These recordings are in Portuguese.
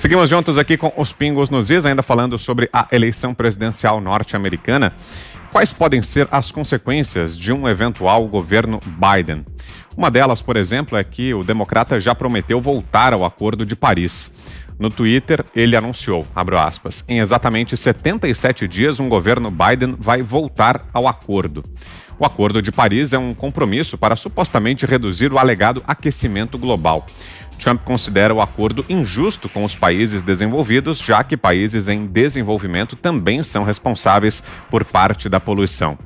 Seguimos juntos aqui com os Pingos nos Is, ainda falando sobre a eleição presidencial norte-americana. Quais podem ser as consequências de um eventual governo Biden? Uma delas, por exemplo, é que o democrata já prometeu voltar ao Acordo de Paris. No Twitter, ele anunciou, aspas, em exatamente 77 dias um governo Biden vai voltar ao acordo. O Acordo de Paris é um compromisso para supostamente reduzir o alegado aquecimento global. Trump considera o acordo injusto com os países desenvolvidos, já que países em desenvolvimento também são responsáveis por parte da poluição.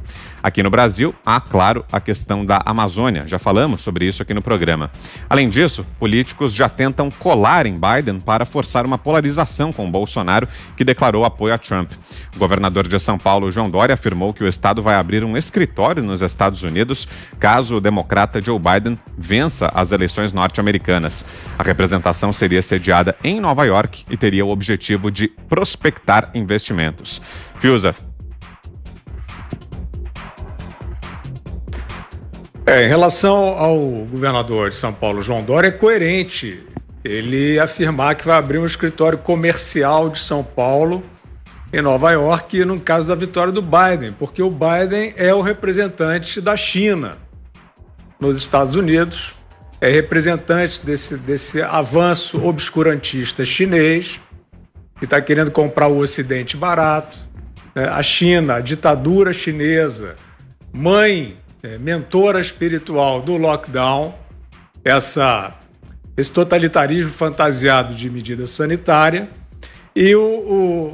Aqui no Brasil, há, claro, a questão da Amazônia. Já falamos sobre isso aqui no programa. Além disso, políticos já tentam colar em Biden para forçar uma polarização com Bolsonaro, que declarou apoio a Trump. O governador de São Paulo, João Dória, afirmou que o Estado vai abrir um escritório nos Estados Unidos caso o democrata Joe Biden vença as eleições norte-americanas. A representação seria sediada em Nova York e teria o objetivo de prospectar investimentos. Fiusa, É, em relação ao governador de São Paulo, João Dória, é coerente ele afirmar que vai abrir um escritório comercial de São Paulo em Nova York, no caso da vitória do Biden, porque o Biden é o representante da China nos Estados Unidos, é representante desse, desse avanço obscurantista chinês, que está querendo comprar o Ocidente barato. Né? A China, a ditadura chinesa, mãe é, mentora espiritual do lockdown, essa, esse totalitarismo fantasiado de medida sanitária. E o,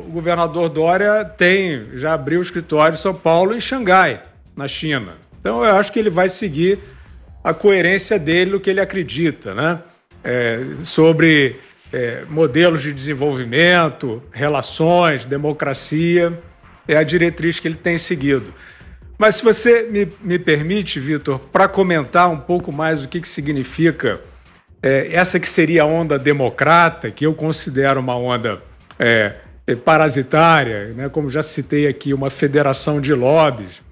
o governador Dória tem já abriu o escritório em São Paulo e Xangai, na China. Então eu acho que ele vai seguir a coerência dele, o que ele acredita, né? É, sobre é, modelos de desenvolvimento, relações, democracia, é a diretriz que ele tem seguido. Mas se você me, me permite, Vitor, para comentar um pouco mais o que, que significa é, essa que seria a onda democrata, que eu considero uma onda é, é parasitária, né? como já citei aqui, uma federação de lobbies.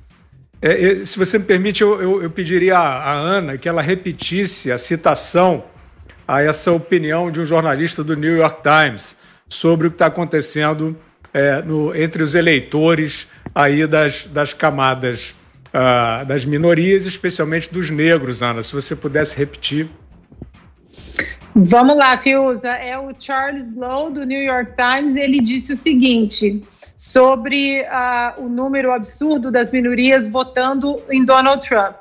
É, é se você me permite, eu, eu, eu pediria à, à Ana que ela repetisse a citação a essa opinião de um jornalista do New York Times sobre o que está acontecendo é, no, entre os eleitores aí das, das camadas uh, das minorias, especialmente dos negros, Ana. Se você pudesse repetir. Vamos lá, Fiuza. É o Charles Blow, do New York Times, ele disse o seguinte sobre uh, o número absurdo das minorias votando em Donald Trump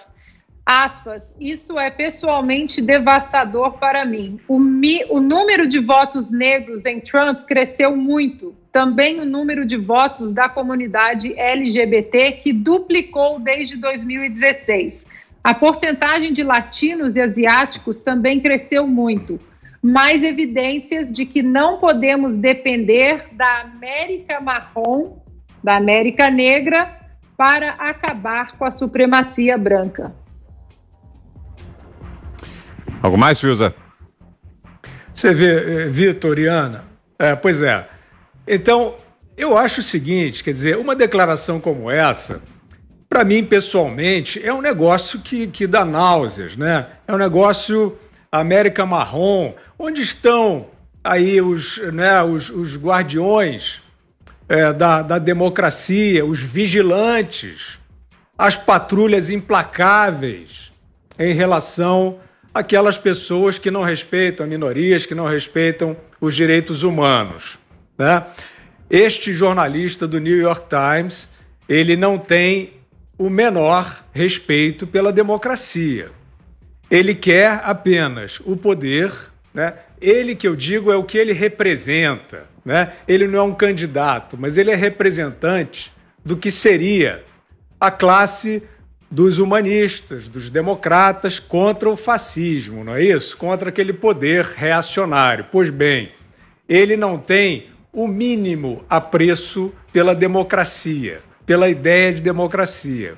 aspas, isso é pessoalmente devastador para mim. O, mi, o número de votos negros em Trump cresceu muito. Também o número de votos da comunidade LGBT, que duplicou desde 2016. A porcentagem de latinos e asiáticos também cresceu muito. Mais evidências de que não podemos depender da América marrom, da América negra, para acabar com a supremacia branca. Algo mais, Fiuza? Você vê, eh, Vitoriana. É, pois é. Então, eu acho o seguinte: quer dizer, uma declaração como essa, para mim pessoalmente, é um negócio que, que dá náuseas, né? É um negócio América Marrom. Onde estão aí os, né, os, os guardiões é, da, da democracia, os vigilantes, as patrulhas implacáveis em relação aquelas pessoas que não respeitam minorias, que não respeitam os direitos humanos. Né? Este jornalista do New York Times, ele não tem o menor respeito pela democracia. Ele quer apenas o poder, né? Ele que eu digo é o que ele representa, né? Ele não é um candidato, mas ele é representante do que seria a classe dos humanistas, dos democratas contra o fascismo, não é isso? Contra aquele poder reacionário. Pois bem, ele não tem o mínimo apreço pela democracia, pela ideia de democracia,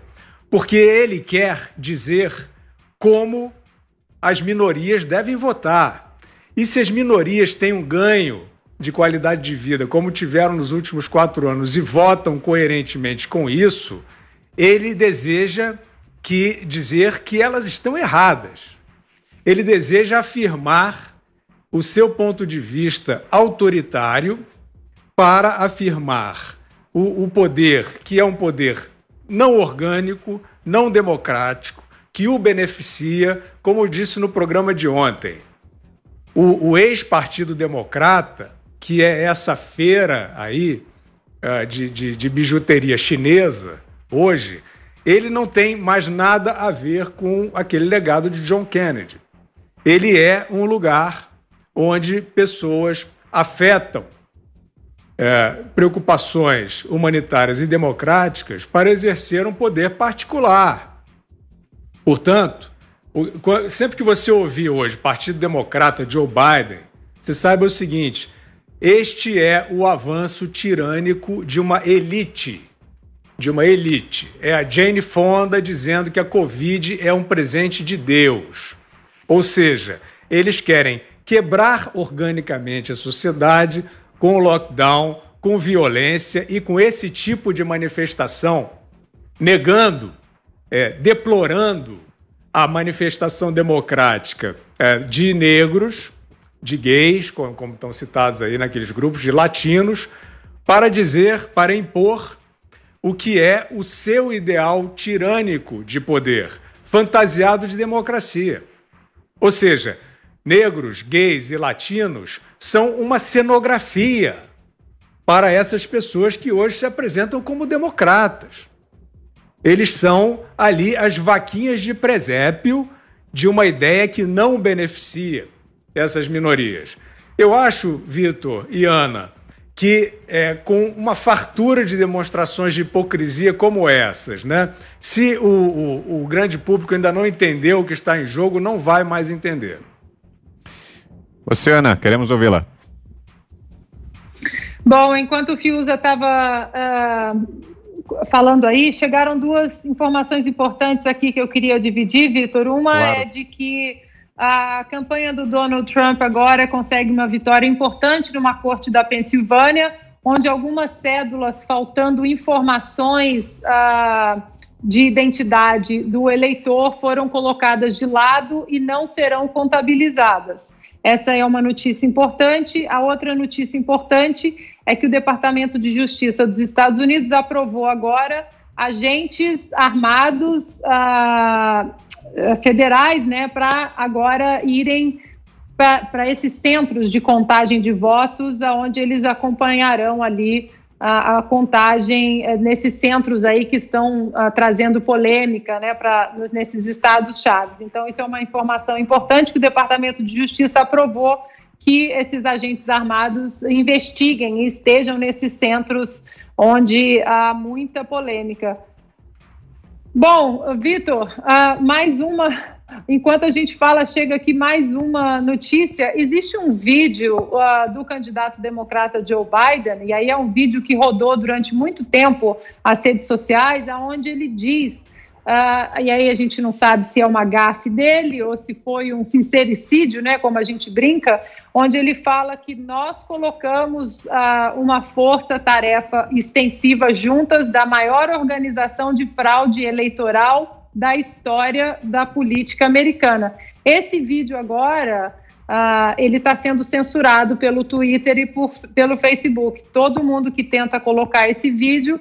porque ele quer dizer como as minorias devem votar. E se as minorias têm um ganho de qualidade de vida, como tiveram nos últimos quatro anos, e votam coerentemente com isso, ele deseja que dizer que elas estão erradas. Ele deseja afirmar o seu ponto de vista autoritário para afirmar o, o poder que é um poder não orgânico, não democrático, que o beneficia, como eu disse no programa de ontem. O, o ex-Partido Democrata, que é essa feira aí eh, de, de, de bijuteria chinesa, hoje, ele não tem mais nada a ver com aquele legado de John Kennedy. Ele é um lugar onde pessoas afetam é, preocupações humanitárias e democráticas para exercer um poder particular. Portanto, o, sempre que você ouvir hoje Partido Democrata Joe Biden, você saiba o seguinte: este é o avanço tirânico de uma elite de uma elite. É a Jane Fonda dizendo que a Covid é um presente de Deus. Ou seja, eles querem quebrar organicamente a sociedade com lockdown, com violência e com esse tipo de manifestação, negando, é, deplorando a manifestação democrática é, de negros, de gays, como, como estão citados aí naqueles grupos, de latinos, para dizer, para impor o que é o seu ideal tirânico de poder, fantasiado de democracia. Ou seja, negros, gays e latinos são uma cenografia para essas pessoas que hoje se apresentam como democratas. Eles são ali as vaquinhas de presépio de uma ideia que não beneficia essas minorias. Eu acho, Vitor e Ana, que é, com uma fartura de demonstrações de hipocrisia como essas, né? Se o, o, o grande público ainda não entendeu o que está em jogo, não vai mais entender. Oceana, queremos ouvi-la. Bom, enquanto o Fiuza estava uh, ah, falando aí, chegaram duas informações importantes aqui que eu queria dividir, Vitor. Uma claro. é de que a campanha do Donald Trump agora consegue uma vitória importante numa corte da Pensilvânia, onde algumas cédulas faltando informações ah, de identidade do eleitor foram colocadas de lado e não serão contabilizadas. Essa é uma notícia importante. A outra notícia importante é que o Departamento de Justiça dos Estados Unidos aprovou agora agentes armados ah, ah, federais, né, para agora irem para esses centros de contagem de votos, aonde eles acompanharão ali a, a, contagem eh, nesses centros aí que estão ah, trazendo polêmica, né, para nesses estados chaves. Então isso é uma informação importante que o Departamento de Justiça aprovou que esses agentes armados investiguem e estejam nesses centros onde há muita polêmica. Bom, Vitor, uh, mais uma. Enquanto a gente fala, chega aqui mais uma notícia. Existe um vídeo uh, do candidato democrata Joe Biden, e aí é um vídeo que rodou durante muito tempo as redes sociais, aonde ele diz Uh, e aí a gente não sabe se é uma gafe dele ou se foi um sincericídio, né, como a gente brinca, onde ele fala que nós colocamos uh, uma força-tarefa extensiva juntas da maior organização de fraude eleitoral da história da política americana. Esse vídeo agora Uh, ele está sendo censurado pelo Twitter e por, pelo Facebook. Todo mundo que tenta colocar esse vídeo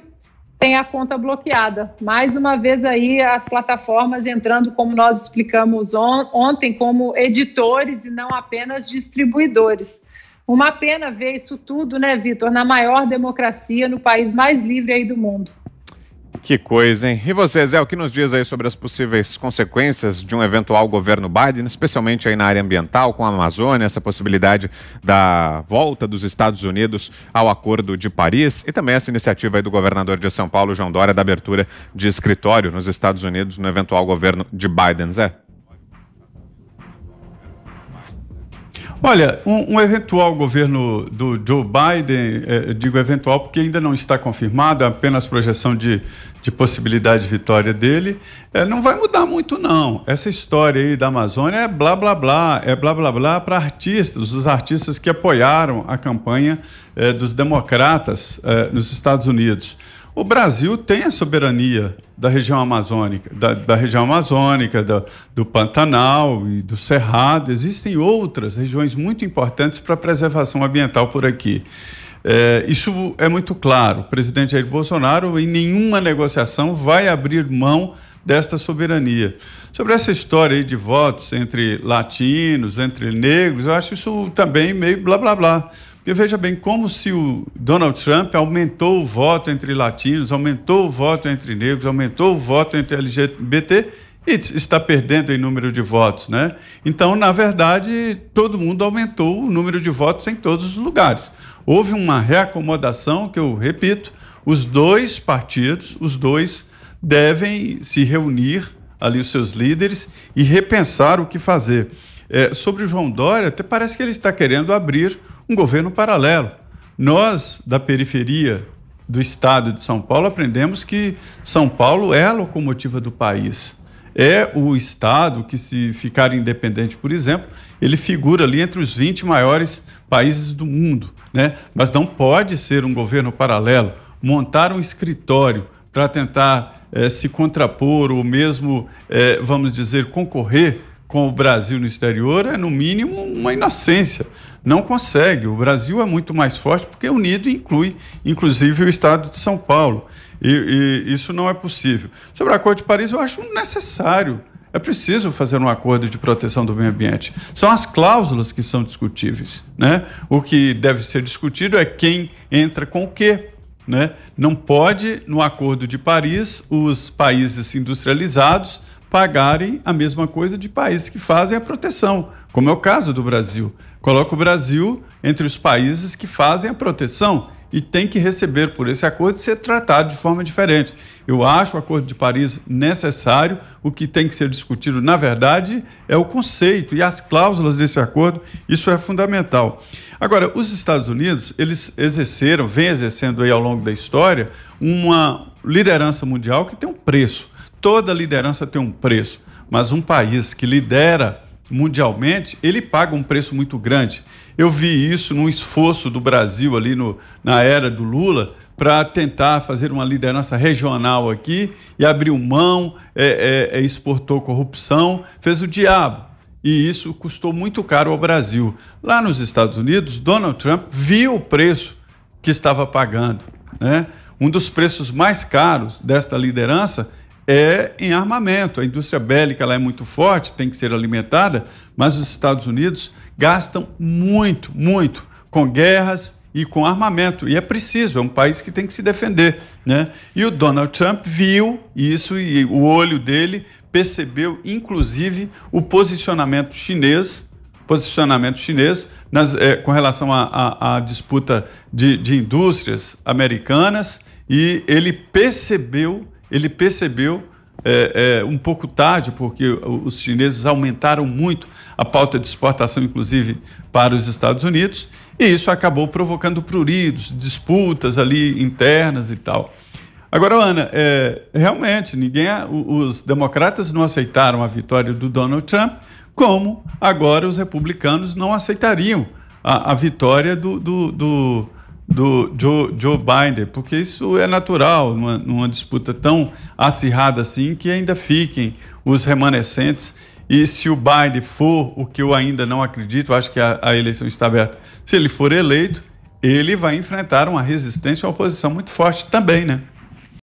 tem a conta bloqueada. Mais uma vez aí as plataformas entrando, como nós explicamos on ontem, como editores e não apenas distribuidores. Uma pena ver isso tudo, né, Vitor, na maior democracia, no país mais livre aí do mundo. Que coisa, hein? E você, Zé, o que nos diz aí sobre as possíveis consequências de um eventual governo Biden, especialmente aí na área ambiental, com a Amazônia, essa possibilidade da volta dos Estados Unidos ao Acordo de Paris e também essa iniciativa aí do governador de São Paulo, João Dória, da abertura de escritório nos Estados Unidos no eventual governo de Biden, Zé? Olha, um, um eventual governo do Joe Biden, é, digo eventual porque ainda não está confirmado, apenas projeção de, de possibilidade de vitória dele, é, não vai mudar muito não. Essa história aí da Amazônia é blá blá blá, é blá blá blá para artistas, os artistas que apoiaram a campanha é, dos democratas nos Estados Unidos o Brasil tem a soberania da região amazônica, da, da região amazônica, da, do Pantanal e do Cerrado. Existem outras regiões muito importantes para a preservação ambiental por aqui. É, isso é muito claro. O presidente Jair Bolsonaro, em nenhuma negociação, vai abrir mão desta soberania. Sobre essa história de votos entre latinos, entre negros, eu acho isso também meio blá blá blá. E veja bem, como se o Donald Trump aumentou o voto entre latinos, aumentou o voto entre negros, aumentou o voto entre LGBT e está perdendo em número de votos, né? Então, na verdade, todo mundo aumentou o número de votos em todos os lugares. Houve uma reacomodação que eu repito, os dois partidos, os dois devem se reunir ali os seus líderes e repensar o que fazer. É, sobre o João Dória, até parece que ele está querendo abrir um governo paralelo. Nós, da periferia do estado de São Paulo, aprendemos que São Paulo é a locomotiva do país. É o estado que, se ficar independente, por exemplo, ele figura ali entre os 20 maiores países do mundo. Né? Mas não pode ser um governo paralelo. Montar um escritório para tentar eh, se contrapor ou mesmo, eh, vamos dizer, concorrer com o Brasil no exterior é, no mínimo, uma inocência não consegue. O Brasil é muito mais forte porque é unido inclui, inclusive, o Estado de São Paulo. E, e isso não é possível. Sobre o Acordo de Paris, eu acho necessário. É preciso fazer um acordo de proteção do meio ambiente. São as cláusulas que são discutíveis. Né? O que deve ser discutido é quem entra com o quê. Né? Não pode, no Acordo de Paris, os países industrializados pagarem a mesma coisa de países que fazem a proteção, como é o caso do Brasil. Coloca o Brasil entre os países que fazem a proteção e tem que receber por esse acordo e ser tratado de forma diferente. Eu acho o Acordo de Paris necessário. O que tem que ser discutido, na verdade, é o conceito e as cláusulas desse acordo. Isso é fundamental. Agora, os Estados Unidos, eles exerceram, vem exercendo aí ao longo da história, uma liderança mundial que tem um preço. Toda liderança tem um preço, mas um país que lidera mundialmente, ele paga um preço muito grande. Eu vi isso num esforço do Brasil ali no, na era do Lula para tentar fazer uma liderança regional aqui e abriu mão, é, é, é, exportou corrupção, fez o diabo. E isso custou muito caro ao Brasil. Lá nos Estados Unidos, Donald Trump viu o preço que estava pagando. Né? Um dos preços mais caros desta liderança é em armamento. A indústria bélica ela é muito forte, tem que ser alimentada, mas os Estados Unidos gastam muito, muito com guerras e com armamento. E é preciso, é um país que tem que se defender. Né? E o Donald Trump viu isso e o olho dele percebeu, inclusive, o posicionamento chinês posicionamento chinês nas, é, com relação à disputa de, de indústrias americanas e ele percebeu ele percebeu é, é, um pouco tarde, porque os chineses aumentaram muito a pauta de exportação, inclusive para os Estados Unidos, e isso acabou provocando pruridos, disputas ali internas e tal. Agora, Ana, é, realmente ninguém, os democratas não aceitaram a vitória do Donald Trump, como agora os republicanos não aceitariam a, a vitória do, do, do do Joe, Joe Biden, porque isso é natural numa, numa disputa tão acirrada assim que ainda fiquem os remanescentes. E se o Biden for o que eu ainda não acredito, acho que a, a eleição está aberta, se ele for eleito, ele vai enfrentar uma resistência e uma oposição muito forte também, né?